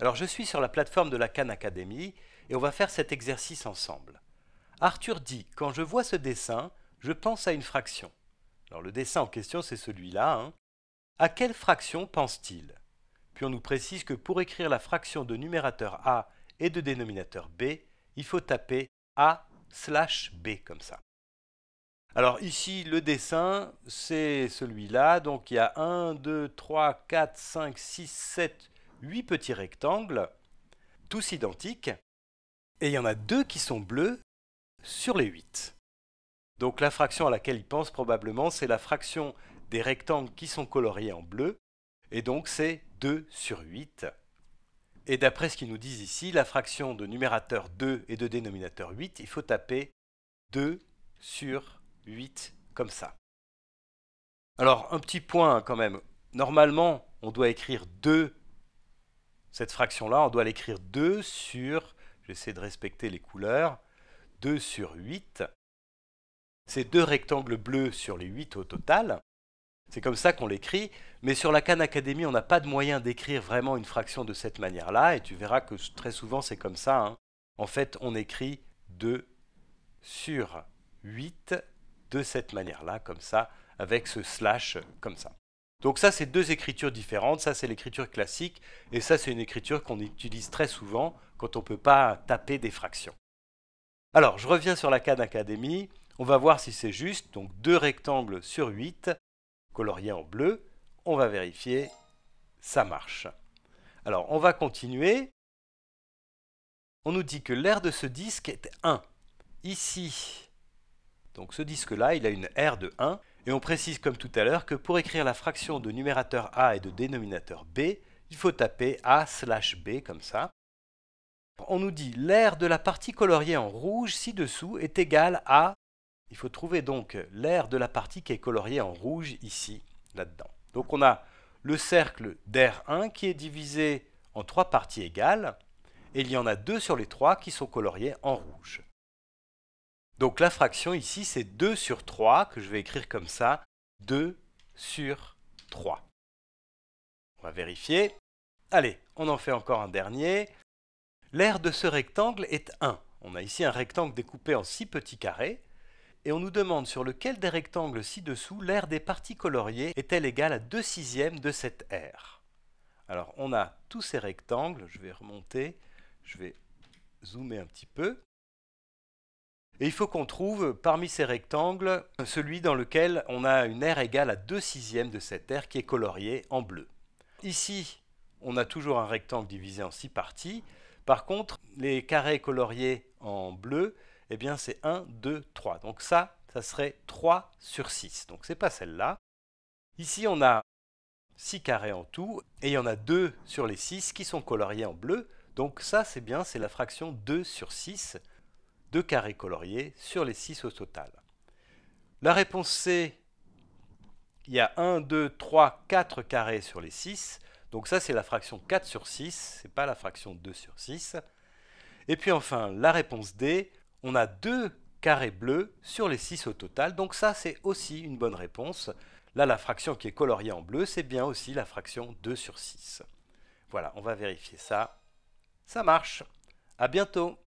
Alors je suis sur la plateforme de la Khan Academy et on va faire cet exercice ensemble. Arthur dit « Quand je vois ce dessin, je pense à une fraction ». Alors le dessin en question c'est celui-là. Hein. À quelle fraction pense-t-il Puis on nous précise que pour écrire la fraction de numérateur A et de dénominateur B, il faut taper A slash B comme ça. Alors ici, le dessin, c'est celui-là. Donc il y a 1, 2, 3, 4, 5, 6, 7, huit petits rectangles, tous identiques, et il y en a deux qui sont bleus sur les 8. Donc la fraction à laquelle il pense probablement, c'est la fraction des rectangles qui sont coloriés en bleu, et donc c'est 2 sur 8. Et d'après ce qu'ils nous disent ici, la fraction de numérateur 2 et de dénominateur 8, il faut taper 2 sur 8 comme ça. Alors un petit point hein, quand même, normalement on doit écrire 2 cette fraction-là, on doit l'écrire 2 sur, j'essaie de respecter les couleurs, 2 sur 8. C'est deux rectangles bleus sur les 8 au total. C'est comme ça qu'on l'écrit, mais sur la Khan Academy, on n'a pas de moyen d'écrire vraiment une fraction de cette manière-là, et tu verras que très souvent c'est comme ça. Hein. En fait, on écrit 2 sur 8 de cette manière-là, comme ça, avec ce slash comme ça. Donc ça, c'est deux écritures différentes. Ça, c'est l'écriture classique, et ça, c'est une écriture qu'on utilise très souvent quand on ne peut pas taper des fractions. Alors, je reviens sur la CAD Academy. On va voir si c'est juste. Donc deux rectangles sur 8, coloriés en bleu. On va vérifier. Ça marche. Alors, on va continuer. On nous dit que l'aire de ce disque est 1. Ici, donc ce disque-là, il a une aire de 1. Et on précise comme tout à l'heure que pour écrire la fraction de numérateur a et de dénominateur b, il faut taper a slash b comme ça. On nous dit l'aire de la partie coloriée en rouge ci-dessous est égale à... Il faut trouver donc l'aire de la partie qui est coloriée en rouge ici, là-dedans. Donc on a le cercle d'air 1 qui est divisé en trois parties égales, et il y en a deux sur les trois qui sont coloriées en rouge. Donc la fraction ici, c'est 2 sur 3, que je vais écrire comme ça, 2 sur 3. On va vérifier. Allez, on en fait encore un dernier. L'aire de ce rectangle est 1. On a ici un rectangle découpé en 6 petits carrés, et on nous demande sur lequel des rectangles ci-dessous l'aire des parties coloriées est-elle égale à 2 sixièmes de cette aire. Alors on a tous ces rectangles, je vais remonter, je vais zoomer un petit peu. Et il faut qu'on trouve parmi ces rectangles celui dans lequel on a une aire égale à 2 sixièmes de cette aire qui est coloriée en bleu. Ici, on a toujours un rectangle divisé en 6 parties. Par contre, les carrés coloriés en bleu, eh bien c'est 1, 2, 3. Donc ça, ça serait 3 sur 6. Donc ce n'est pas celle-là. Ici, on a 6 carrés en tout, et il y en a 2 sur les 6 qui sont coloriés en bleu. Donc ça, c'est bien, c'est la fraction 2 sur 6. Deux carrés coloriés sur les 6 au total. La réponse C, il y a 1, 2, 3, 4 carrés sur les 6. Donc ça, c'est la fraction 4 sur 6, c'est pas la fraction 2 sur 6. Et puis enfin, la réponse D, on a 2 carrés bleus sur les 6 au total. Donc ça, c'est aussi une bonne réponse. Là, la fraction qui est coloriée en bleu, c'est bien aussi la fraction 2 sur 6. Voilà, on va vérifier ça. Ça marche. À bientôt